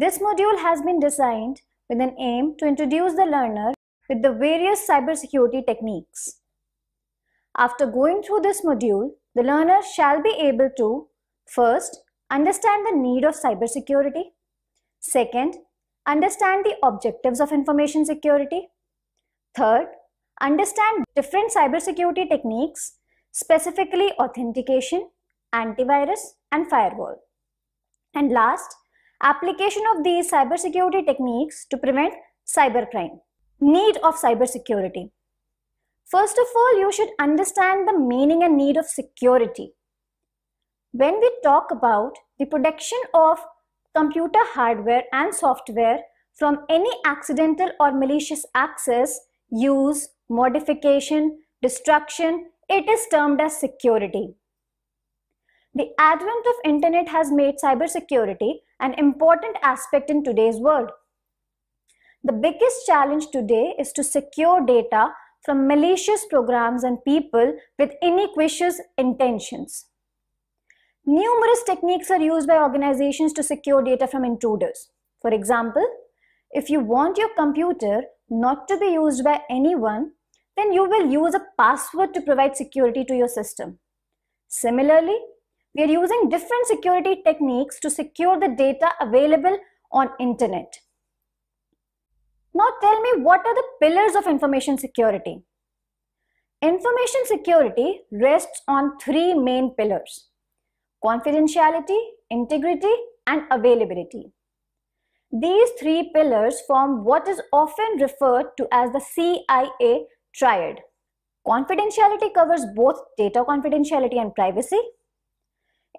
This module has been designed with an aim to introduce the learner with the various cybersecurity techniques. After going through this module, the learner shall be able to first understand the need of cybersecurity, second, understand the objectives of information security, third, understand different cybersecurity techniques, specifically authentication, antivirus, and firewall. And last, Application of these cybersecurity techniques to prevent cybercrime. Need of cybersecurity. First of all, you should understand the meaning and need of security. When we talk about the protection of computer hardware and software from any accidental or malicious access, use, modification, destruction, it is termed as security. The advent of internet has made cybersecurity an important aspect in today's world. The biggest challenge today is to secure data from malicious programs and people with iniquitous intentions. Numerous techniques are used by organizations to secure data from intruders. For example, if you want your computer not to be used by anyone, then you will use a password to provide security to your system. Similarly, we are using different security techniques to secure the data available on internet. Now tell me what are the pillars of information security? Information security rests on three main pillars. Confidentiality, integrity and availability. These three pillars form what is often referred to as the CIA triad. Confidentiality covers both data confidentiality and privacy.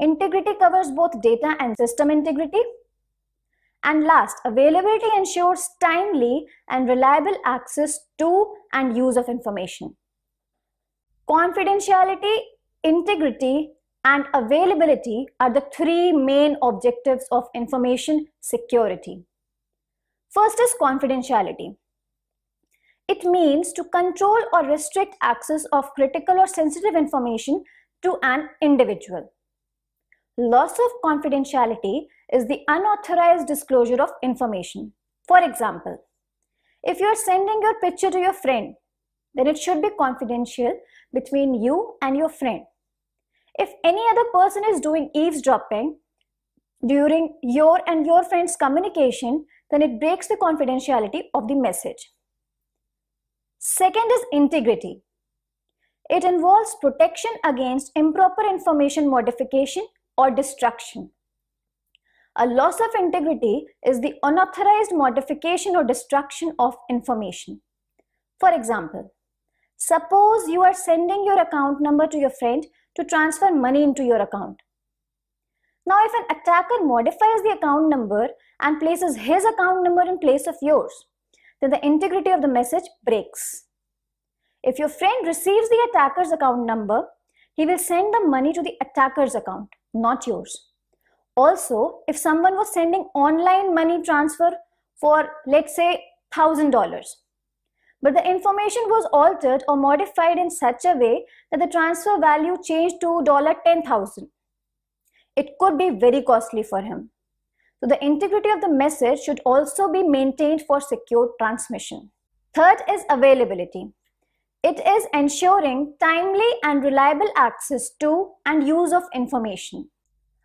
Integrity covers both data and system integrity. And last, availability ensures timely and reliable access to and use of information. Confidentiality, integrity, and availability are the three main objectives of information security. First is confidentiality. It means to control or restrict access of critical or sensitive information to an individual. Loss of confidentiality is the unauthorized disclosure of information. For example, if you are sending your picture to your friend, then it should be confidential between you and your friend. If any other person is doing eavesdropping during your and your friend's communication, then it breaks the confidentiality of the message. Second is integrity. It involves protection against improper information modification or destruction. A loss of integrity is the unauthorized modification or destruction of information. For example, suppose you are sending your account number to your friend to transfer money into your account. Now, if an attacker modifies the account number and places his account number in place of yours, then the integrity of the message breaks. If your friend receives the attacker's account number, he will send the money to the attacker's account not yours. Also, if someone was sending online money transfer for, let's say, $1,000, but the information was altered or modified in such a way that the transfer value changed to $10,000, it could be very costly for him. So the integrity of the message should also be maintained for secure transmission. Third is availability. It is ensuring timely and reliable access to and use of information.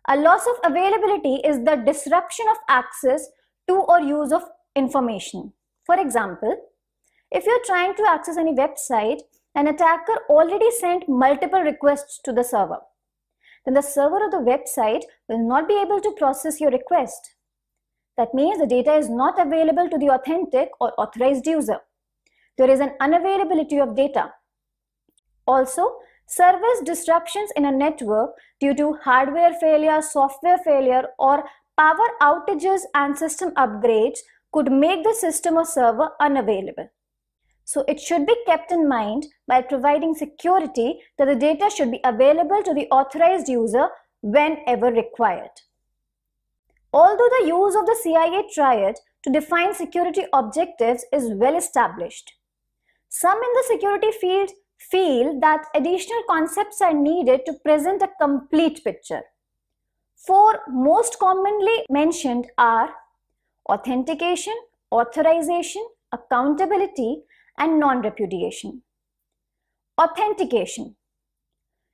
A loss of availability is the disruption of access to or use of information. For example, if you're trying to access any website, an attacker already sent multiple requests to the server. Then the server of the website will not be able to process your request. That means the data is not available to the authentic or authorized user there is an unavailability of data. Also, service disruptions in a network due to hardware failure, software failure, or power outages and system upgrades could make the system or server unavailable. So it should be kept in mind by providing security that the data should be available to the authorized user whenever required. Although the use of the CIA triad to define security objectives is well established, some in the security field feel that additional concepts are needed to present a complete picture. Four most commonly mentioned are authentication, authorization, accountability, and non-repudiation. Authentication.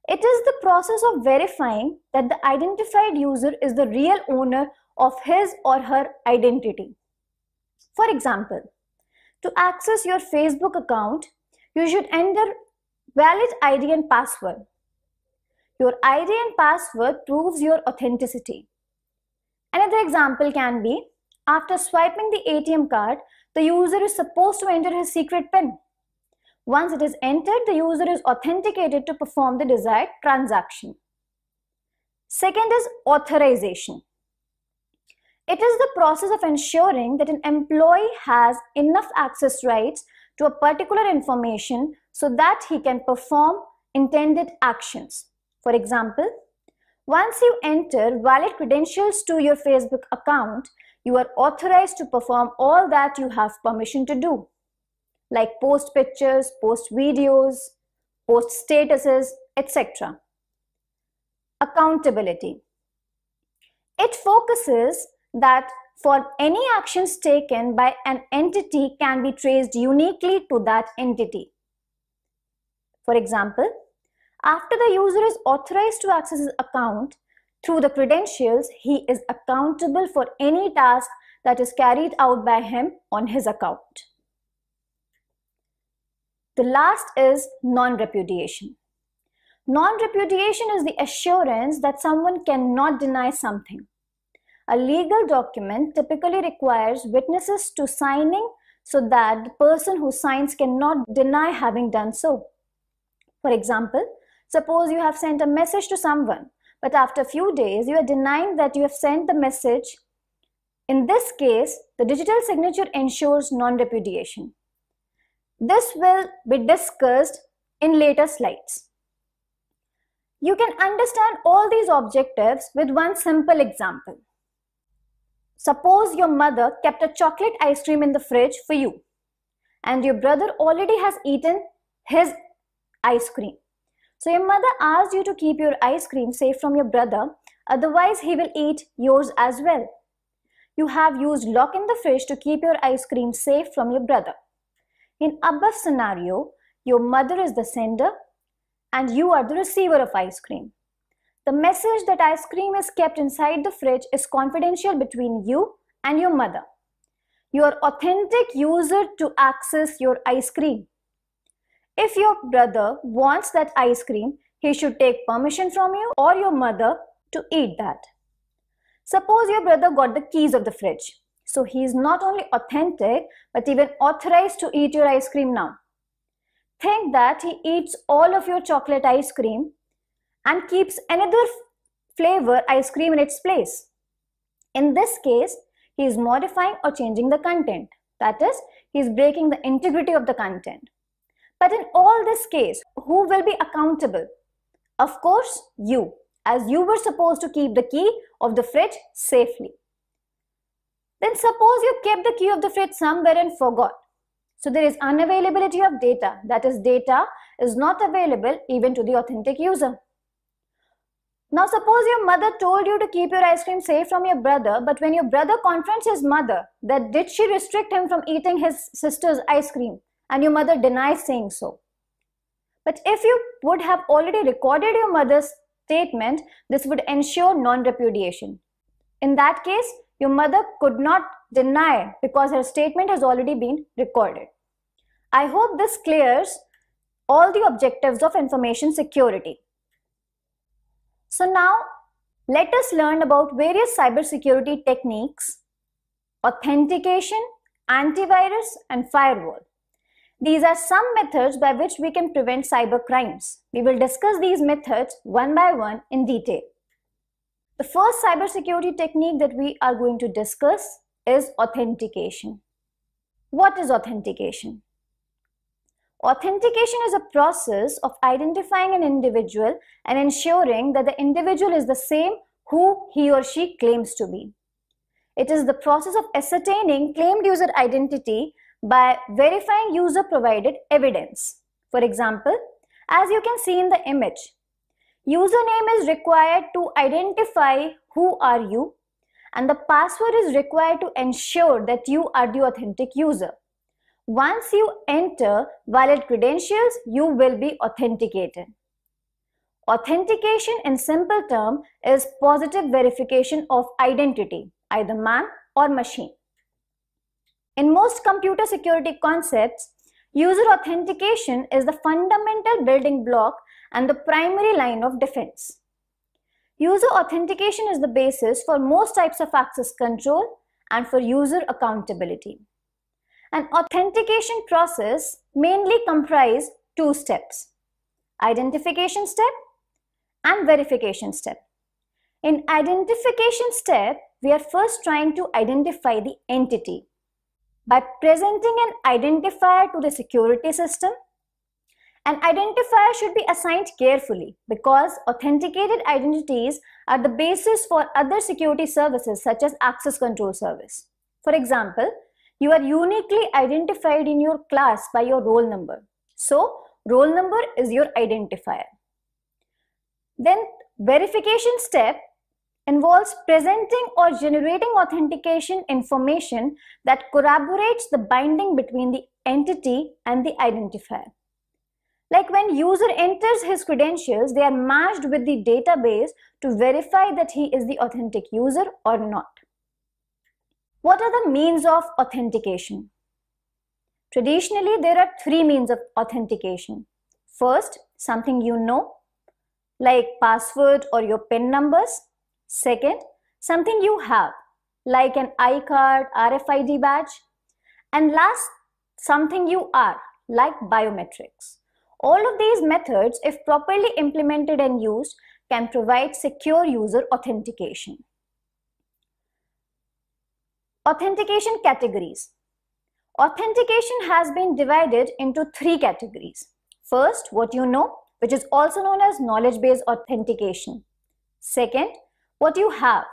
It is the process of verifying that the identified user is the real owner of his or her identity. For example, to access your Facebook account, you should enter valid ID and password. Your ID and password proves your authenticity. Another example can be, after swiping the ATM card, the user is supposed to enter his secret PIN. Once it is entered, the user is authenticated to perform the desired transaction. Second is authorization. It is the process of ensuring that an employee has enough access rights to a particular information so that he can perform intended actions. For example, once you enter valid credentials to your Facebook account, you are authorized to perform all that you have permission to do, like post pictures, post videos, post statuses, etc. Accountability. It focuses that for any actions taken by an entity can be traced uniquely to that entity. For example, after the user is authorized to access his account, through the credentials, he is accountable for any task that is carried out by him on his account. The last is non-repudiation. Non-repudiation is the assurance that someone cannot deny something. A legal document typically requires witnesses to signing so that the person who signs cannot deny having done so. For example, suppose you have sent a message to someone, but after a few days you are denying that you have sent the message. In this case, the digital signature ensures non-repudiation. This will be discussed in later slides. You can understand all these objectives with one simple example. Suppose your mother kept a chocolate ice cream in the fridge for you and your brother already has eaten his ice cream. So your mother asked you to keep your ice cream safe from your brother, otherwise he will eat yours as well. You have used lock in the fridge to keep your ice cream safe from your brother. In above scenario, your mother is the sender and you are the receiver of ice cream. The message that ice cream is kept inside the fridge is confidential between you and your mother. Your authentic user to access your ice cream. If your brother wants that ice cream, he should take permission from you or your mother to eat that. Suppose your brother got the keys of the fridge. So he is not only authentic, but even authorized to eat your ice cream now. Think that he eats all of your chocolate ice cream and keeps another flavor ice cream in its place. In this case, he is modifying or changing the content. That is, he is breaking the integrity of the content. But in all this case, who will be accountable? Of course, you, as you were supposed to keep the key of the fridge safely. Then suppose you kept the key of the fridge somewhere and forgot. So there is unavailability of data, that is data is not available even to the authentic user. Now suppose your mother told you to keep your ice cream safe from your brother, but when your brother confronts his mother, that did she restrict him from eating his sister's ice cream? And your mother denies saying so. But if you would have already recorded your mother's statement, this would ensure non-repudiation. In that case, your mother could not deny because her statement has already been recorded. I hope this clears all the objectives of information security. So now let us learn about various cybersecurity techniques, authentication, antivirus and firewall. These are some methods by which we can prevent cyber crimes. We will discuss these methods one by one in detail. The first cybersecurity technique that we are going to discuss is authentication. What is authentication? Authentication is a process of identifying an individual and ensuring that the individual is the same who he or she claims to be. It is the process of ascertaining claimed user identity by verifying user provided evidence. For example, as you can see in the image, username is required to identify who are you and the password is required to ensure that you are the authentic user. Once you enter valid credentials, you will be authenticated. Authentication in simple term is positive verification of identity, either man or machine. In most computer security concepts, user authentication is the fundamental building block and the primary line of defense. User authentication is the basis for most types of access control and for user accountability. An authentication process mainly comprise two steps, identification step and verification step. In identification step, we are first trying to identify the entity. By presenting an identifier to the security system, an identifier should be assigned carefully because authenticated identities are the basis for other security services such as access control service. For example, you are uniquely identified in your class by your roll number. So, roll number is your identifier. Then verification step involves presenting or generating authentication information that corroborates the binding between the entity and the identifier. Like when user enters his credentials, they are matched with the database to verify that he is the authentic user or not. What are the means of authentication? Traditionally, there are three means of authentication. First, something you know, like password or your PIN numbers. Second, something you have, like an iCard, RFID badge. And last, something you are, like biometrics. All of these methods, if properly implemented and used, can provide secure user authentication. Authentication categories. Authentication has been divided into three categories. First, what you know, which is also known as knowledge-based authentication. Second, what you have,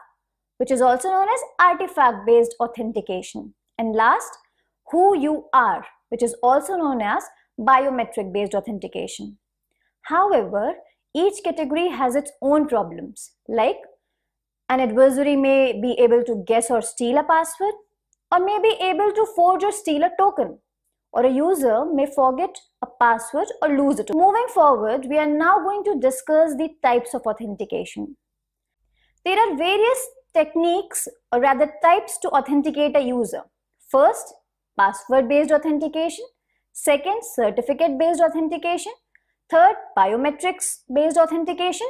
which is also known as artifact-based authentication. And last, who you are, which is also known as biometric-based authentication. However, each category has its own problems, like an adversary may be able to guess or steal a password or may be able to forge or steal a token or a user may forget a password or lose it. Moving forward, we are now going to discuss the types of authentication. There are various techniques or rather types to authenticate a user. First, password-based authentication. Second, certificate-based authentication. Third, biometrics-based authentication.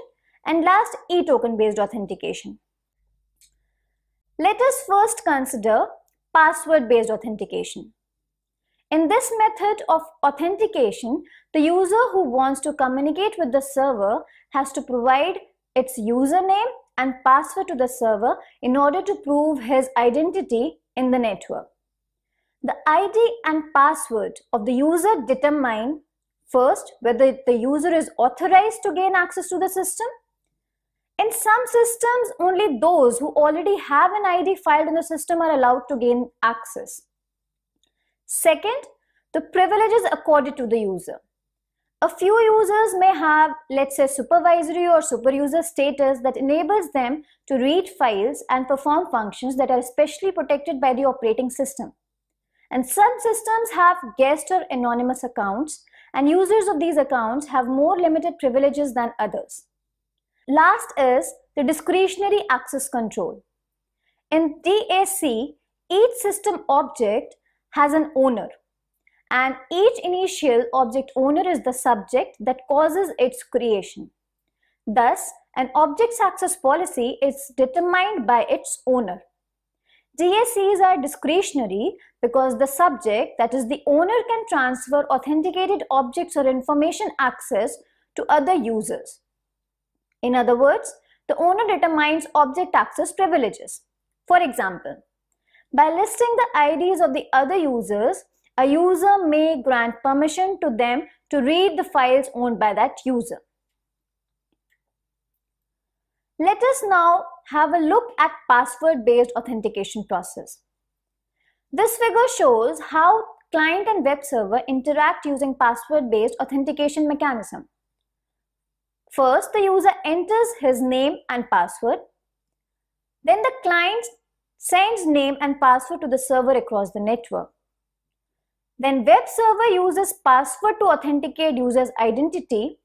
And last, e-token-based authentication. Let us first consider password-based authentication. In this method of authentication, the user who wants to communicate with the server has to provide its username and password to the server in order to prove his identity in the network. The ID and password of the user determine first whether the user is authorized to gain access to the system in some systems, only those who already have an ID filed in the system are allowed to gain access. Second, the privileges accorded to the user. A few users may have, let's say, supervisory or superuser status that enables them to read files and perform functions that are especially protected by the operating system. And some systems have guest or anonymous accounts, and users of these accounts have more limited privileges than others. Last is the discretionary access control. In DAC, each system object has an owner and each initial object owner is the subject that causes its creation. Thus, an object's access policy is determined by its owner. DACs are discretionary because the subject, that is the owner, can transfer authenticated objects or information access to other users. In other words, the owner determines object access privileges. For example, by listing the IDs of the other users, a user may grant permission to them to read the files owned by that user. Let us now have a look at password-based authentication process. This figure shows how client and web server interact using password-based authentication mechanism. First, the user enters his name and password. Then the client sends name and password to the server across the network. Then web server uses password to authenticate user's identity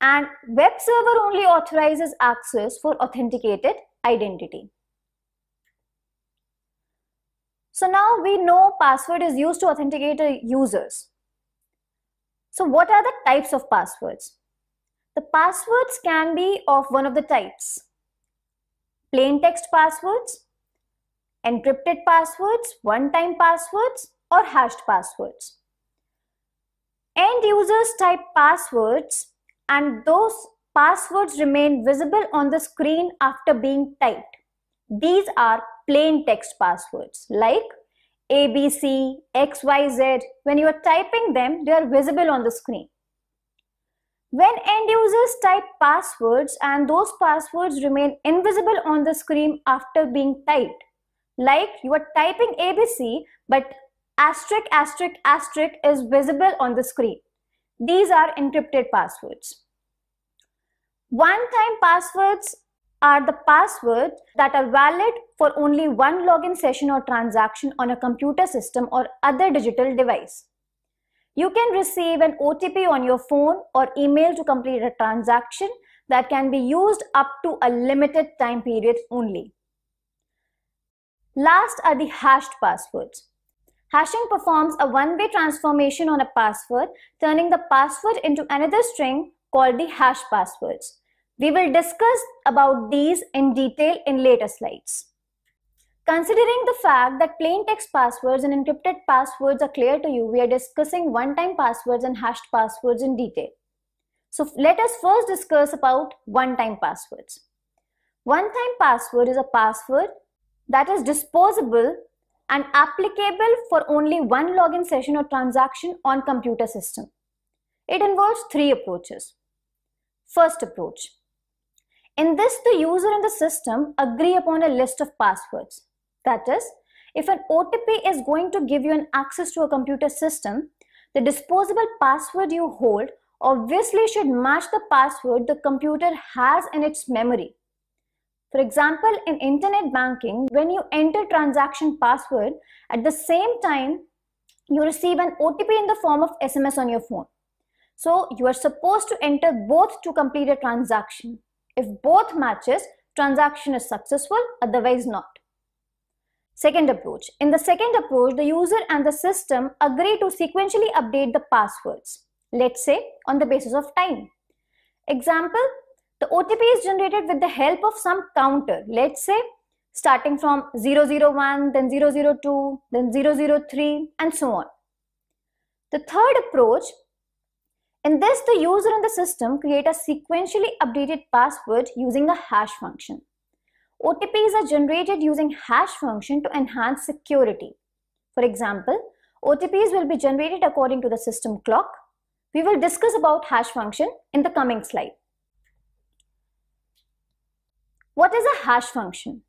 and web server only authorizes access for authenticated identity. So now we know password is used to authenticate users. So what are the types of passwords? The passwords can be of one of the types. Plain text passwords, encrypted passwords, one-time passwords or hashed passwords. End users type passwords and those passwords remain visible on the screen after being typed. These are plain text passwords like ABC, XYZ. When you are typing them, they are visible on the screen. When end users type passwords and those passwords remain invisible on the screen after being typed, like you are typing ABC, but asterisk, asterisk, asterisk is visible on the screen. These are encrypted passwords. One-time passwords are the passwords that are valid for only one login session or transaction on a computer system or other digital device. You can receive an OTP on your phone or email to complete a transaction that can be used up to a limited time period only. Last are the hashed passwords. Hashing performs a one-way transformation on a password, turning the password into another string called the hash passwords. We will discuss about these in detail in later slides. Considering the fact that plain text passwords and encrypted passwords are clear to you, we are discussing one-time passwords and hashed passwords in detail. So let us first discuss about one-time passwords. One-time password is a password that is disposable and applicable for only one login session or transaction on computer system. It involves three approaches. First approach. In this, the user and the system agree upon a list of passwords that is, if an OTP is going to give you an access to a computer system, the disposable password you hold obviously should match the password the computer has in its memory. For example, in internet banking, when you enter transaction password, at the same time, you receive an OTP in the form of SMS on your phone. So you are supposed to enter both to complete a transaction. If both matches, transaction is successful, otherwise not. Second approach. In the second approach, the user and the system agree to sequentially update the passwords, let's say on the basis of time. Example, the OTP is generated with the help of some counter, let's say starting from 001, then 002, then 003 and so on. The third approach, in this the user and the system create a sequentially updated password using a hash function. OTPs are generated using hash function to enhance security. For example, OTPs will be generated according to the system clock. We will discuss about hash function in the coming slide. What is a hash function?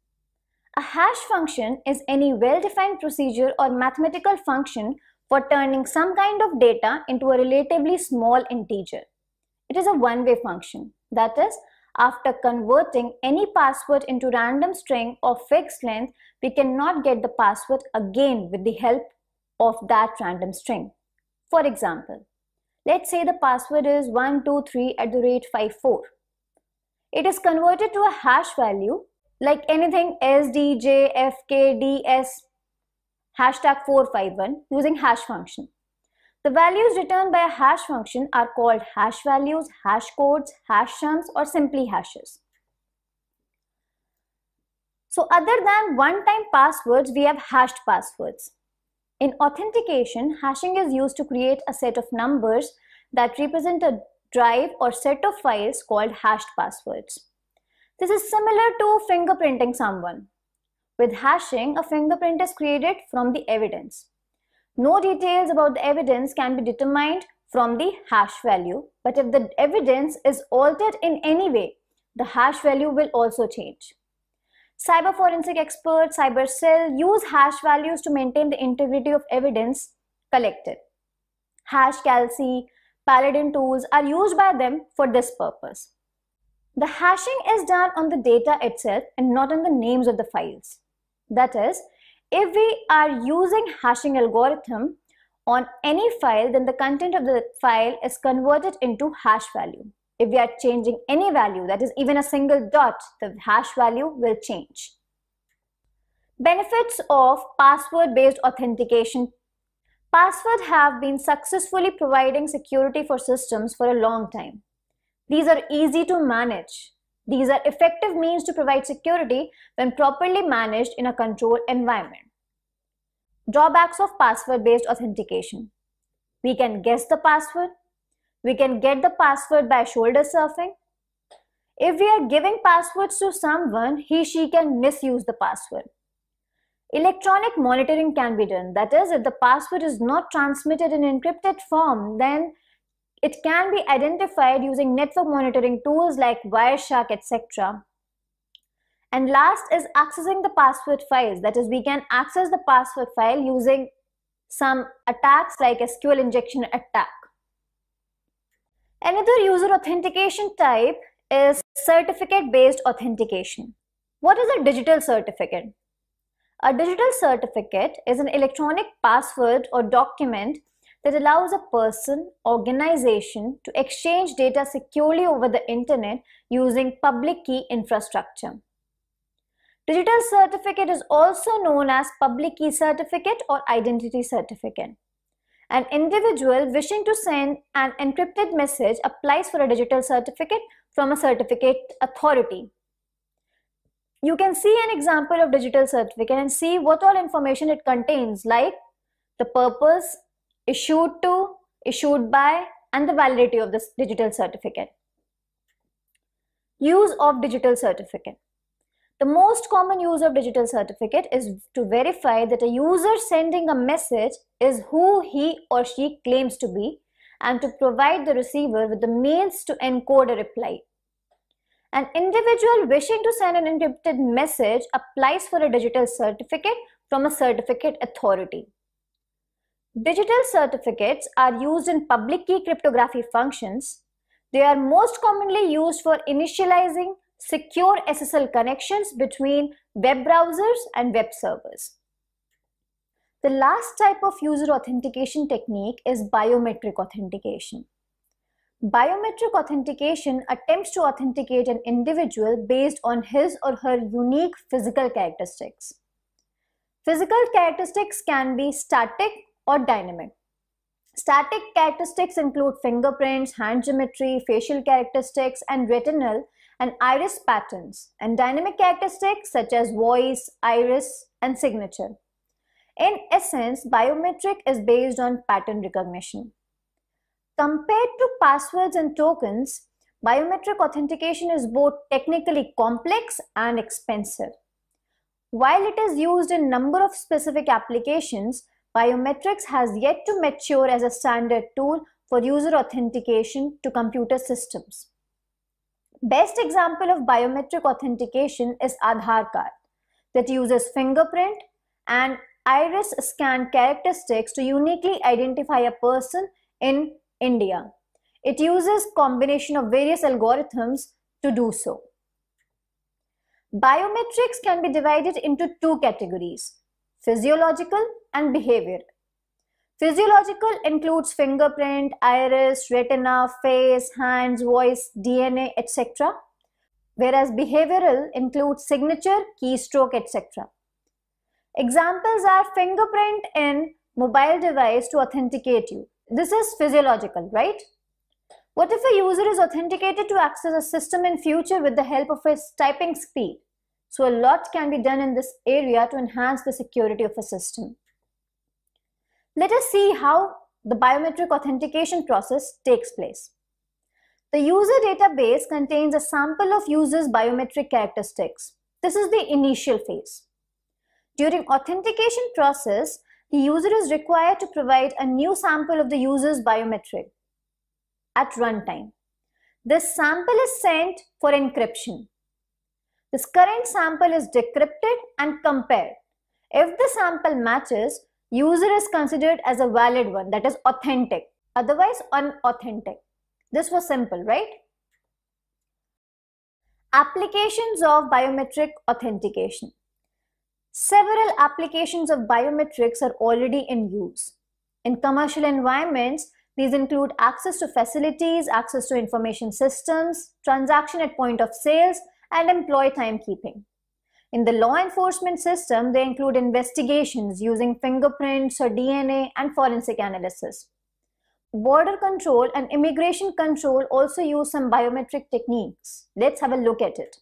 A hash function is any well-defined procedure or mathematical function for turning some kind of data into a relatively small integer. It is a one-way function. That is, after converting any password into random string or fixed length, we cannot get the password again with the help of that random string. For example, let's say the password is 123 at the rate 54. It is converted to a hash value like anything SDJFKDS hashtag 451 using hash function. The values returned by a hash function are called hash values, hash codes, hash sums, or simply hashes. So other than one-time passwords, we have hashed passwords. In authentication, hashing is used to create a set of numbers that represent a drive or set of files called hashed passwords. This is similar to fingerprinting someone. With hashing, a fingerprint is created from the evidence. No details about the evidence can be determined from the hash value, but if the evidence is altered in any way, the hash value will also change. Cyber forensic experts, cybercell, use hash values to maintain the integrity of evidence collected. HashCalci, paladin tools are used by them for this purpose. The hashing is done on the data itself and not on the names of the files. That is, if we are using hashing algorithm on any file, then the content of the file is converted into hash value. If we are changing any value, that is even a single dot, the hash value will change. Benefits of password-based authentication. Passwords have been successfully providing security for systems for a long time. These are easy to manage these are effective means to provide security when properly managed in a controlled environment. Drawbacks of password-based authentication. We can guess the password. We can get the password by shoulder surfing. If we are giving passwords to someone, he, she can misuse the password. Electronic monitoring can be done. That is, if the password is not transmitted in encrypted form, then it can be identified using network monitoring tools like Wireshark, etc. And last is accessing the password files. That is, we can access the password file using some attacks like SQL injection attack. Another user authentication type is certificate-based authentication. What is a digital certificate? A digital certificate is an electronic password or document that allows a person, organization to exchange data securely over the internet using public key infrastructure. Digital certificate is also known as public key certificate or identity certificate. An individual wishing to send an encrypted message applies for a digital certificate from a certificate authority. You can see an example of digital certificate and see what all information it contains like the purpose issued to, issued by, and the validity of this digital certificate. Use of digital certificate. The most common use of digital certificate is to verify that a user sending a message is who he or she claims to be and to provide the receiver with the means to encode a reply. An individual wishing to send an encrypted message applies for a digital certificate from a certificate authority. Digital certificates are used in public key cryptography functions. They are most commonly used for initializing secure SSL connections between web browsers and web servers. The last type of user authentication technique is biometric authentication. Biometric authentication attempts to authenticate an individual based on his or her unique physical characteristics. Physical characteristics can be static or dynamic. Static characteristics include fingerprints, hand geometry, facial characteristics, and retinal and iris patterns, and dynamic characteristics such as voice, iris, and signature. In essence, biometric is based on pattern recognition. Compared to passwords and tokens, biometric authentication is both technically complex and expensive. While it is used in number of specific applications, Biometrics has yet to mature as a standard tool for user authentication to computer systems. Best example of biometric authentication is Aadhaar card that uses fingerprint and iris scan characteristics to uniquely identify a person in India. It uses combination of various algorithms to do so. Biometrics can be divided into two categories, physiological and behavior. Physiological includes fingerprint, iris, retina, face, hands, voice, DNA, etc. Whereas behavioral includes signature, keystroke, etc. Examples are fingerprint in mobile device to authenticate you. This is physiological, right? What if a user is authenticated to access a system in future with the help of his typing speed? So a lot can be done in this area to enhance the security of a system. Let us see how the biometric authentication process takes place. The user database contains a sample of users' biometric characteristics. This is the initial phase. During authentication process, the user is required to provide a new sample of the user's biometric at runtime. This sample is sent for encryption. This current sample is decrypted and compared. If the sample matches, user is considered as a valid one, that is authentic, otherwise unauthentic. This was simple, right? Applications of biometric authentication. Several applications of biometrics are already in use. In commercial environments, these include access to facilities, access to information systems, transaction at point of sales, and employee timekeeping. In the law enforcement system, they include investigations using fingerprints or DNA and forensic analysis. Border control and immigration control also use some biometric techniques. Let's have a look at it.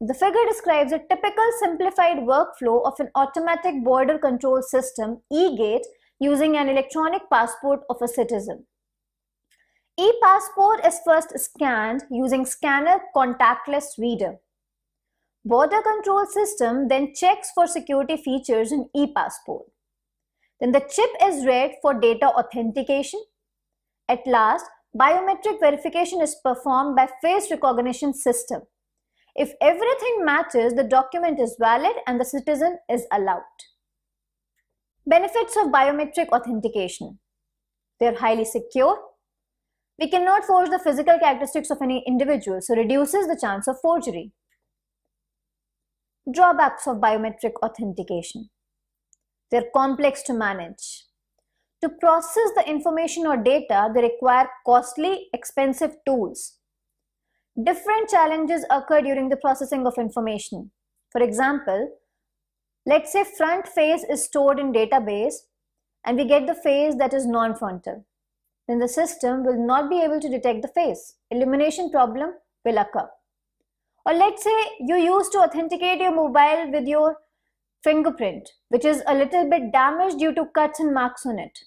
The figure describes a typical simplified workflow of an automatic border control system, e-gate, using an electronic passport of a citizen. E-passport is first scanned using scanner contactless reader. Border control system then checks for security features in e-passport. Then the chip is read for data authentication. At last, biometric verification is performed by face recognition system. If everything matches, the document is valid and the citizen is allowed. Benefits of biometric authentication. They are highly secure, we cannot forge the physical characteristics of any individual, so reduces the chance of forgery. Drawbacks of biometric authentication. They're complex to manage. To process the information or data, they require costly, expensive tools. Different challenges occur during the processing of information. For example, let's say front face is stored in database and we get the face that is non-frontal then the system will not be able to detect the face. Elimination problem will occur. Or let's say you used to authenticate your mobile with your fingerprint, which is a little bit damaged due to cuts and marks on it.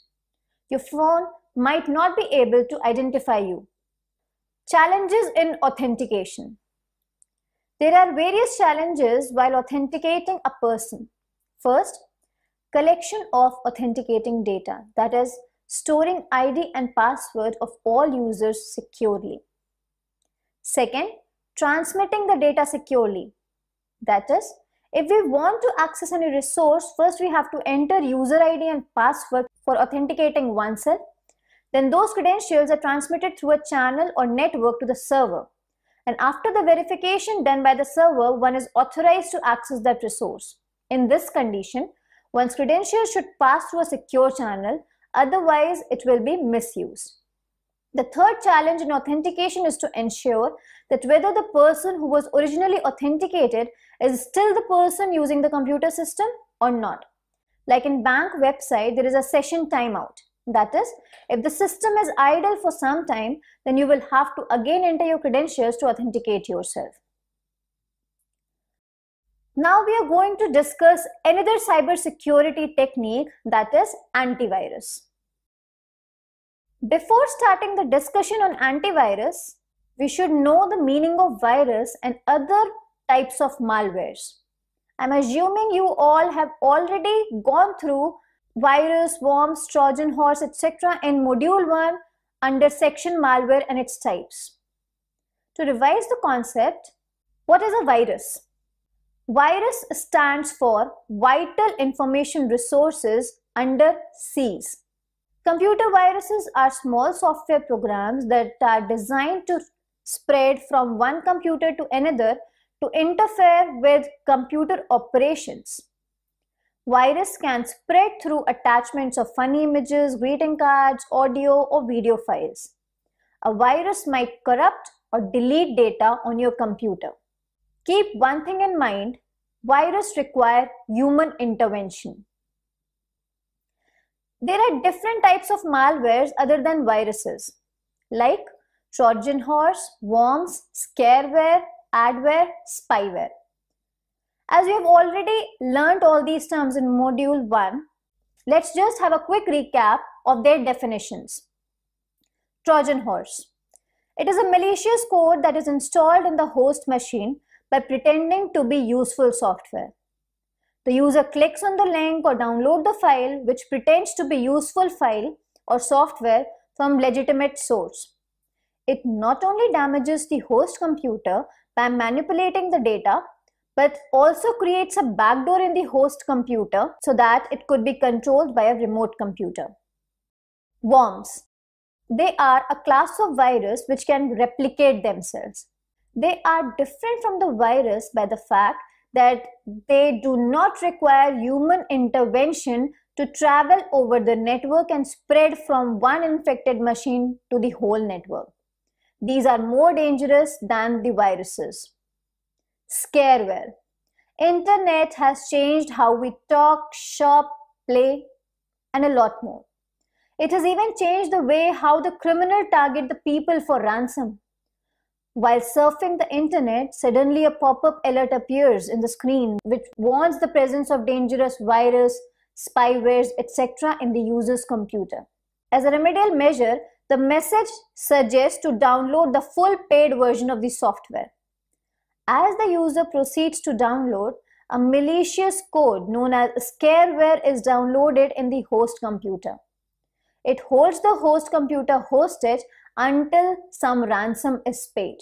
Your phone might not be able to identify you. Challenges in authentication. There are various challenges while authenticating a person. First, collection of authenticating data, that is, storing ID and password of all users securely. Second, transmitting the data securely. That is, if we want to access any resource, first we have to enter user ID and password for authenticating oneself. Then those credentials are transmitted through a channel or network to the server. And after the verification done by the server, one is authorized to access that resource. In this condition, one's credentials should pass through a secure channel Otherwise, it will be misused. The third challenge in authentication is to ensure that whether the person who was originally authenticated is still the person using the computer system or not. Like in bank website, there is a session timeout. That is, if the system is idle for some time, then you will have to again enter your credentials to authenticate yourself. Now we are going to discuss another cybersecurity technique that is antivirus. Before starting the discussion on antivirus, we should know the meaning of virus and other types of malwares. I'm assuming you all have already gone through virus, worms, Trojan horse, etc. in module 1 under section malware and its types. To revise the concept, what is a virus? Virus stands for Vital Information Resources under seas Computer viruses are small software programs that are designed to spread from one computer to another to interfere with computer operations. Virus can spread through attachments of funny images, greeting cards, audio or video files. A virus might corrupt or delete data on your computer. Keep one thing in mind virus require human intervention. There are different types of malwares other than viruses, like Trojan horse, worms, scareware, adware, spyware. As we have already learnt all these terms in module 1, let's just have a quick recap of their definitions. Trojan horse. It is a malicious code that is installed in the host machine by pretending to be useful software. The user clicks on the link or download the file which pretends to be useful file or software from legitimate source. It not only damages the host computer by manipulating the data, but also creates a backdoor in the host computer so that it could be controlled by a remote computer. Worms. They are a class of virus which can replicate themselves. They are different from the virus by the fact that they do not require human intervention to travel over the network and spread from one infected machine to the whole network. These are more dangerous than the viruses. Scareware. Internet has changed how we talk, shop, play, and a lot more. It has even changed the way how the criminal target the people for ransom. While surfing the internet, suddenly a pop up alert appears in the screen which warns the presence of dangerous virus, spywares, etc. in the user's computer. As a remedial measure, the message suggests to download the full paid version of the software. As the user proceeds to download, a malicious code known as scareware is downloaded in the host computer. It holds the host computer hostage until some ransom is paid.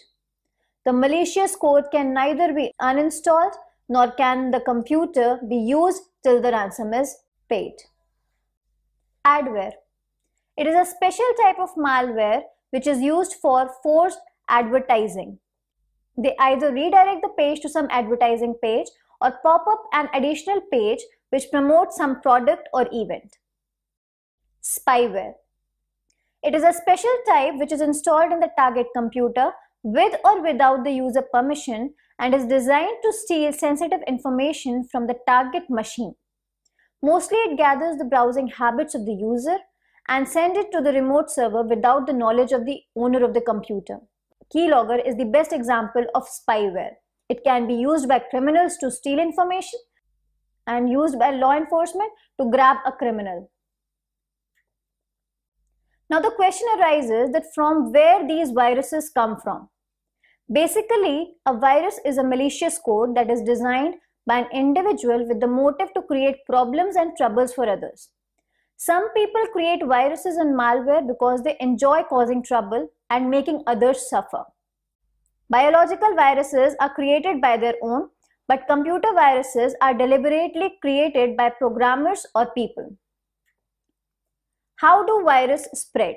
The malicious code can neither be uninstalled nor can the computer be used till the ransom is paid. Adware It is a special type of malware which is used for forced advertising. They either redirect the page to some advertising page or pop up an additional page which promotes some product or event. Spyware it is a special type which is installed in the target computer with or without the user permission and is designed to steal sensitive information from the target machine. Mostly it gathers the browsing habits of the user and send it to the remote server without the knowledge of the owner of the computer. Keylogger is the best example of spyware. It can be used by criminals to steal information and used by law enforcement to grab a criminal. Now the question arises that from where these viruses come from. Basically, a virus is a malicious code that is designed by an individual with the motive to create problems and troubles for others. Some people create viruses and malware because they enjoy causing trouble and making others suffer. Biological viruses are created by their own, but computer viruses are deliberately created by programmers or people. How do viruses spread?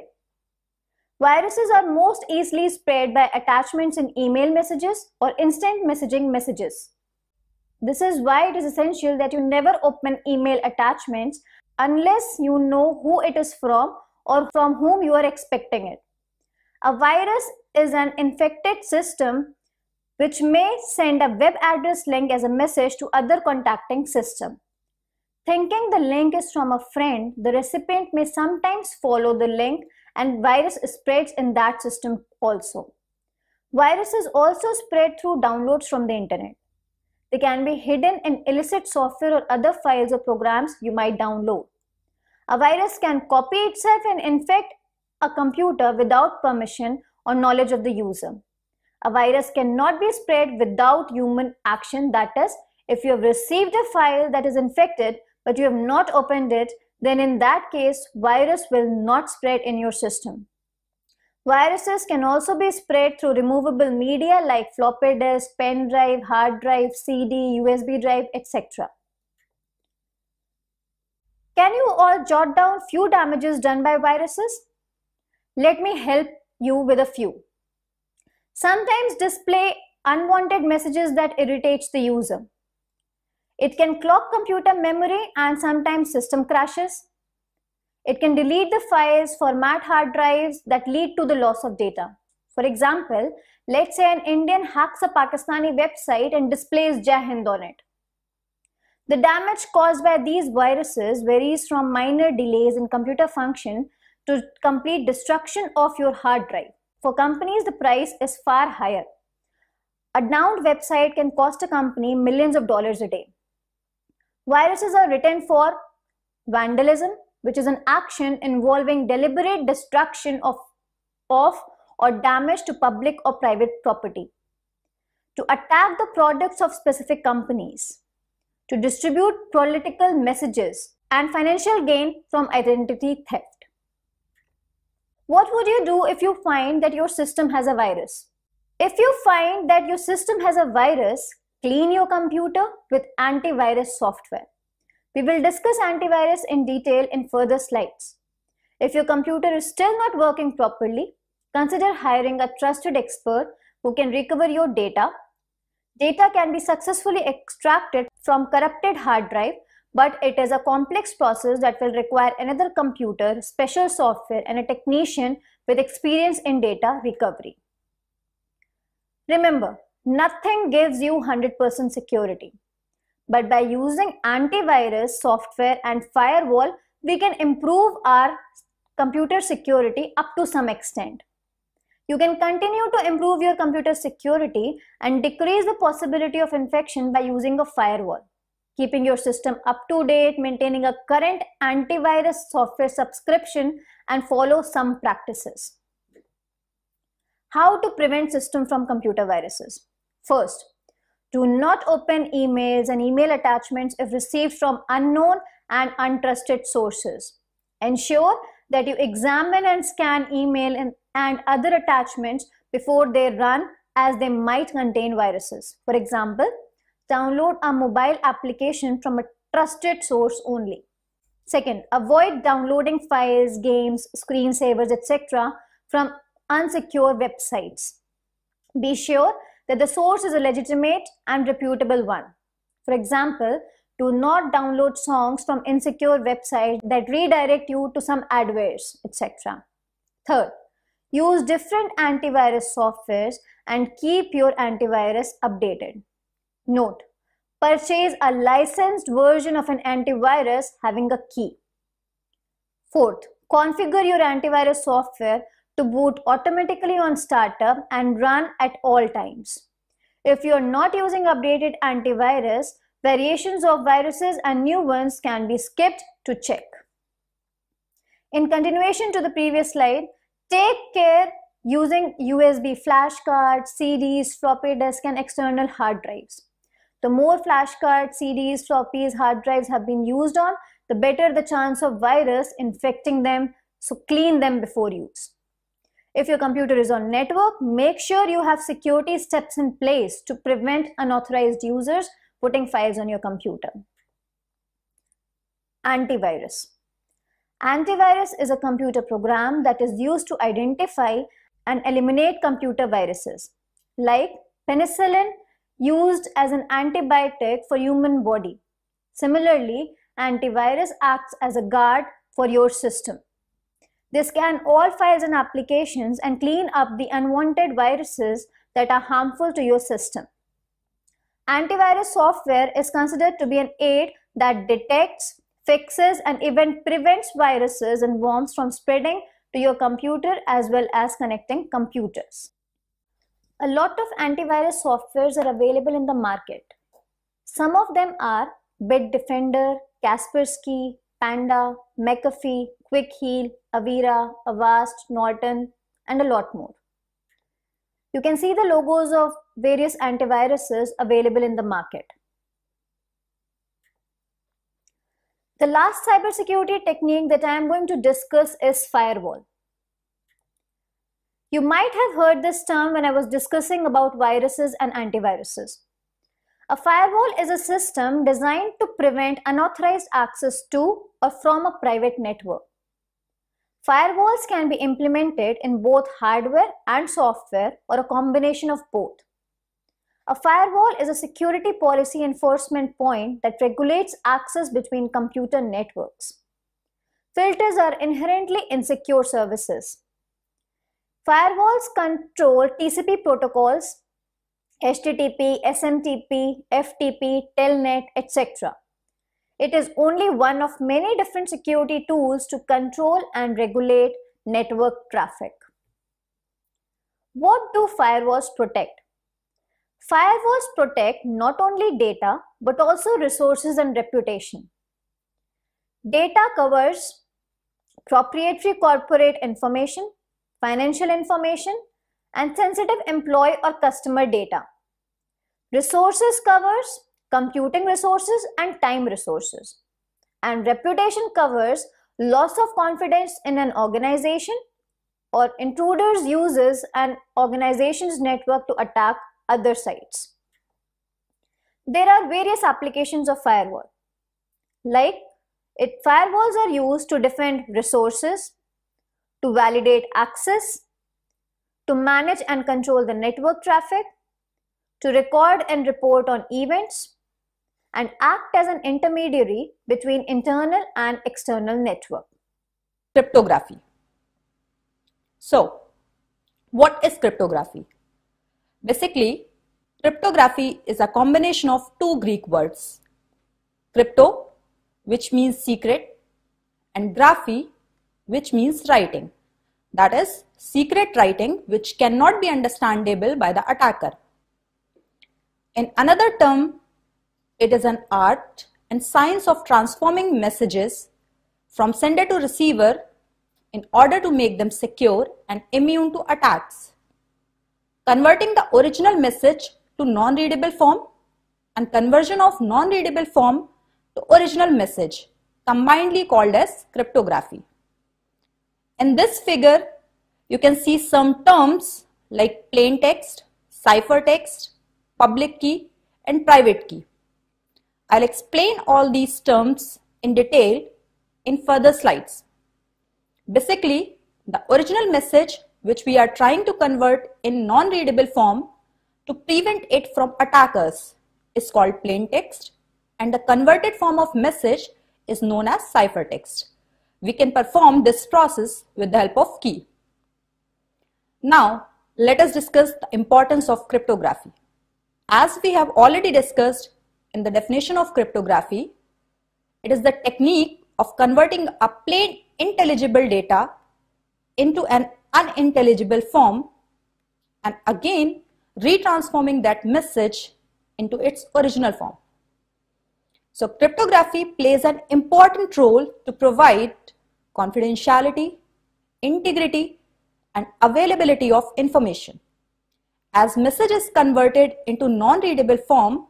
Viruses are most easily spread by attachments in email messages or instant messaging messages. This is why it is essential that you never open email attachments unless you know who it is from or from whom you are expecting it. A virus is an infected system which may send a web address link as a message to other contacting system. Thinking the link is from a friend, the recipient may sometimes follow the link and virus spreads in that system also. Viruses also spread through downloads from the internet. They can be hidden in illicit software or other files or programs you might download. A virus can copy itself and infect a computer without permission or knowledge of the user. A virus cannot be spread without human action, that is, if you have received a file that is infected, but you have not opened it, then in that case, virus will not spread in your system. Viruses can also be spread through removable media like floppy disk, pen drive, hard drive, CD, USB drive, etc. Can you all jot down few damages done by viruses? Let me help you with a few. Sometimes display unwanted messages that irritates the user. It can clog computer memory and sometimes system crashes. It can delete the files, format hard drives that lead to the loss of data. For example, let's say an Indian hacks a Pakistani website and displays Jai Hind on it. The damage caused by these viruses varies from minor delays in computer function to complete destruction of your hard drive. For companies, the price is far higher. A downed website can cost a company millions of dollars a day. Viruses are written for vandalism, which is an action involving deliberate destruction of, of or damage to public or private property, to attack the products of specific companies, to distribute political messages and financial gain from identity theft. What would you do if you find that your system has a virus? If you find that your system has a virus, Clean your computer with antivirus software. We will discuss antivirus in detail in further slides. If your computer is still not working properly, consider hiring a trusted expert who can recover your data. Data can be successfully extracted from corrupted hard drive, but it is a complex process that will require another computer, special software, and a technician with experience in data recovery. Remember, Nothing gives you 100% security. But by using antivirus software and firewall, we can improve our computer security up to some extent. You can continue to improve your computer security and decrease the possibility of infection by using a firewall. Keeping your system up to date, maintaining a current antivirus software subscription, and follow some practices. How to prevent system from computer viruses. First, do not open emails and email attachments if received from unknown and untrusted sources. Ensure that you examine and scan email and, and other attachments before they run as they might contain viruses. For example, download a mobile application from a trusted source only. Second, avoid downloading files, games, screensavers, etc. from unsecure websites. Be sure that the source is a legitimate and reputable one. For example, do not download songs from insecure websites that redirect you to some adverts, etc. Third, use different antivirus softwares and keep your antivirus updated. Note, purchase a licensed version of an antivirus having a key. Fourth, configure your antivirus software to boot automatically on startup and run at all times. If you're not using updated antivirus, variations of viruses and new ones can be skipped to check. In continuation to the previous slide, take care using USB flash cards, CDs, floppy disk and external hard drives. The more flash cards, CDs, floppies, hard drives have been used on, the better the chance of virus infecting them, so clean them before use. If your computer is on network, make sure you have security steps in place to prevent unauthorized users putting files on your computer. Antivirus. Antivirus is a computer program that is used to identify and eliminate computer viruses, like penicillin used as an antibiotic for human body. Similarly, antivirus acts as a guard for your system. They scan all files and applications and clean up the unwanted viruses that are harmful to your system. Antivirus software is considered to be an aid that detects, fixes, and even prevents viruses and worms from spreading to your computer as well as connecting computers. A lot of antivirus softwares are available in the market. Some of them are Bitdefender, Kaspersky, Panda, McAfee, Quick Heal, Avira, Avast, Norton, and a lot more. You can see the logos of various antiviruses available in the market. The last cybersecurity technique that I am going to discuss is firewall. You might have heard this term when I was discussing about viruses and antiviruses. A firewall is a system designed to prevent unauthorized access to or from a private network. Firewalls can be implemented in both hardware and software or a combination of both. A firewall is a security policy enforcement point that regulates access between computer networks. Filters are inherently insecure services. Firewalls control TCP protocols HTTP, SMTP, FTP, Telnet, etc. It is only one of many different security tools to control and regulate network traffic. What do firewalls protect? Firewalls protect not only data but also resources and reputation. Data covers proprietary corporate information, financial information, and sensitive employee or customer data. Resources covers computing resources and time resources. And reputation covers loss of confidence in an organization or intruders uses an organization's network to attack other sites. There are various applications of firewall. Like it, firewalls are used to defend resources, to validate access, to manage and control the network traffic, to record and report on events, and act as an intermediary between internal and external network. Cryptography. So, what is cryptography? Basically, cryptography is a combination of two Greek words. Crypto, which means secret, and graphy, which means writing that is secret writing which cannot be understandable by the attacker. In another term, it is an art and science of transforming messages from sender to receiver in order to make them secure and immune to attacks. Converting the original message to non-readable form and conversion of non-readable form to original message, combinedly called as cryptography. In this figure, you can see some terms like plain text, ciphertext, public key and private key. I'll explain all these terms in detail in further slides. Basically, the original message which we are trying to convert in non-readable form to prevent it from attackers is called plain text and the converted form of message is known as ciphertext. We can perform this process with the help of key. Now, let us discuss the importance of cryptography. As we have already discussed in the definition of cryptography, it is the technique of converting a plain intelligible data into an unintelligible form and again retransforming that message into its original form. So cryptography plays an important role to provide confidentiality, integrity, and availability of information. As message is converted into non-readable form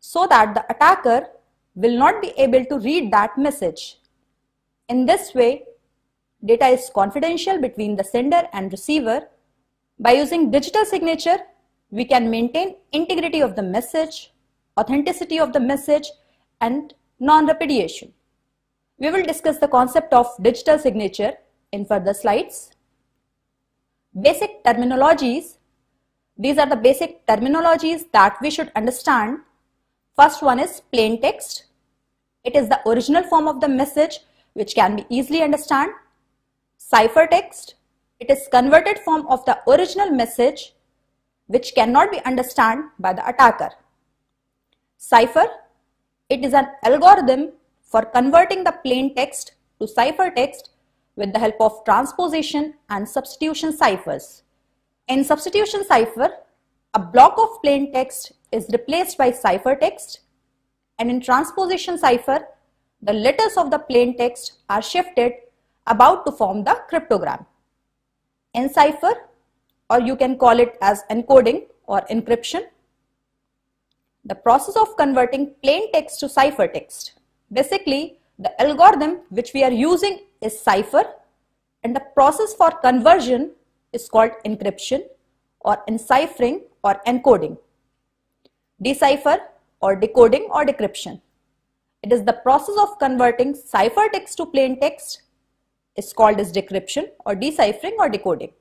so that the attacker will not be able to read that message. In this way, data is confidential between the sender and receiver. By using digital signature, we can maintain integrity of the message, authenticity of the message and non repudiation we will discuss the concept of digital signature in further slides. Basic terminologies. These are the basic terminologies that we should understand. First one is plain text. It is the original form of the message which can be easily understand. Cipher text. It is converted form of the original message which cannot be understood by the attacker. Cipher. It is an algorithm for converting the plain text to ciphertext with the help of transposition and substitution ciphers. In substitution cipher, a block of plain text is replaced by ciphertext and in transposition cipher, the letters of the plain text are shifted about to form the cryptogram. In cipher, or you can call it as encoding or encryption, the process of converting plain text to ciphertext Basically, the algorithm which we are using is cipher and the process for conversion is called encryption or enciphering or encoding. Decipher or decoding or decryption. It is the process of converting cipher text to plain text is called as decryption or deciphering or decoding.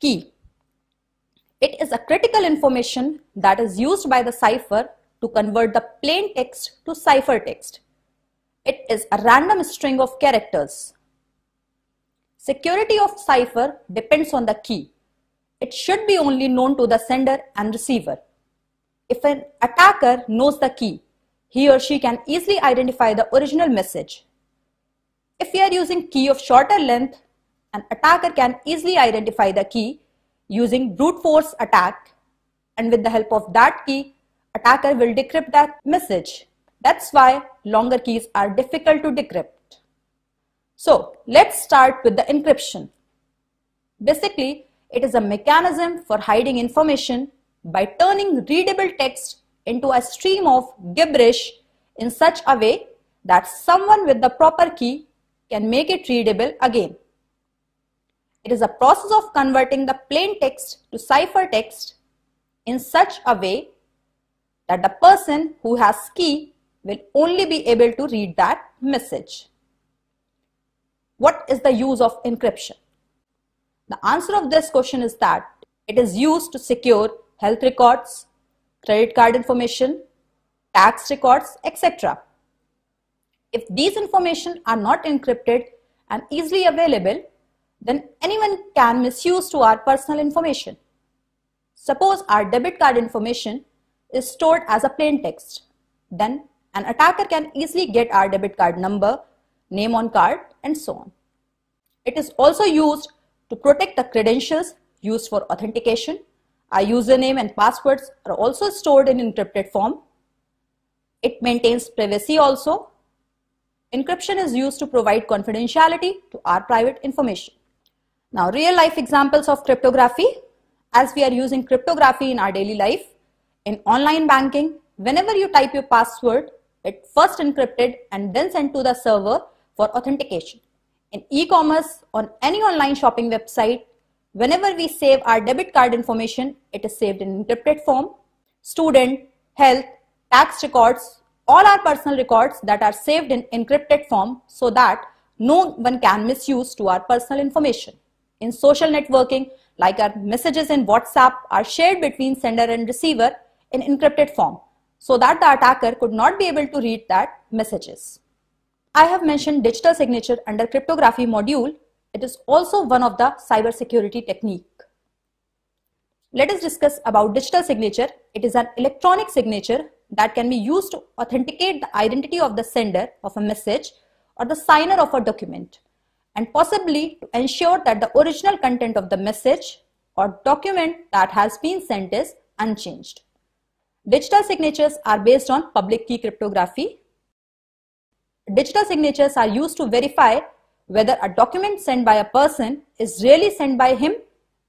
Key. It is a critical information that is used by the cipher to convert the plain text to cipher text, It is a random string of characters. Security of cipher depends on the key. It should be only known to the sender and receiver. If an attacker knows the key, he or she can easily identify the original message. If we are using key of shorter length, an attacker can easily identify the key using brute force attack and with the help of that key attacker will decrypt that message. That's why longer keys are difficult to decrypt. So let's start with the encryption. Basically, it is a mechanism for hiding information by turning readable text into a stream of gibberish in such a way that someone with the proper key can make it readable again. It is a process of converting the plain text to cipher text in such a way that the person who has key will only be able to read that message. What is the use of encryption? The answer of this question is that it is used to secure health records, credit card information, tax records, etc. If these information are not encrypted and easily available, then anyone can misuse to our personal information. Suppose our debit card information is stored as a plain text. Then an attacker can easily get our debit card number, name on card and so on. It is also used to protect the credentials used for authentication. Our username and passwords are also stored in encrypted form. It maintains privacy also. Encryption is used to provide confidentiality to our private information. Now real life examples of cryptography. As we are using cryptography in our daily life, in online banking, whenever you type your password, it first encrypted and then sent to the server for authentication. In e-commerce, on any online shopping website, whenever we save our debit card information, it is saved in encrypted form. Student, health, tax records, all our personal records that are saved in encrypted form so that no one can misuse to our personal information. In social networking, like our messages in WhatsApp are shared between sender and receiver in encrypted form so that the attacker could not be able to read that messages. I have mentioned digital signature under cryptography module. It is also one of the cybersecurity technique. Let us discuss about digital signature. It is an electronic signature that can be used to authenticate the identity of the sender of a message or the signer of a document and possibly to ensure that the original content of the message or document that has been sent is unchanged. Digital signatures are based on public key cryptography. Digital signatures are used to verify whether a document sent by a person is really sent by him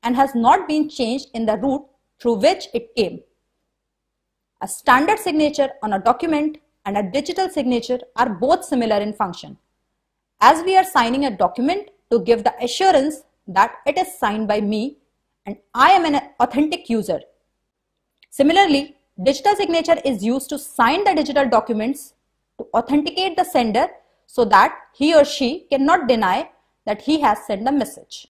and has not been changed in the route through which it came. A standard signature on a document and a digital signature are both similar in function as we are signing a document to give the assurance that it is signed by me and I am an authentic user. Similarly, Digital signature is used to sign the digital documents to authenticate the sender so that he or she cannot deny that he has sent the message.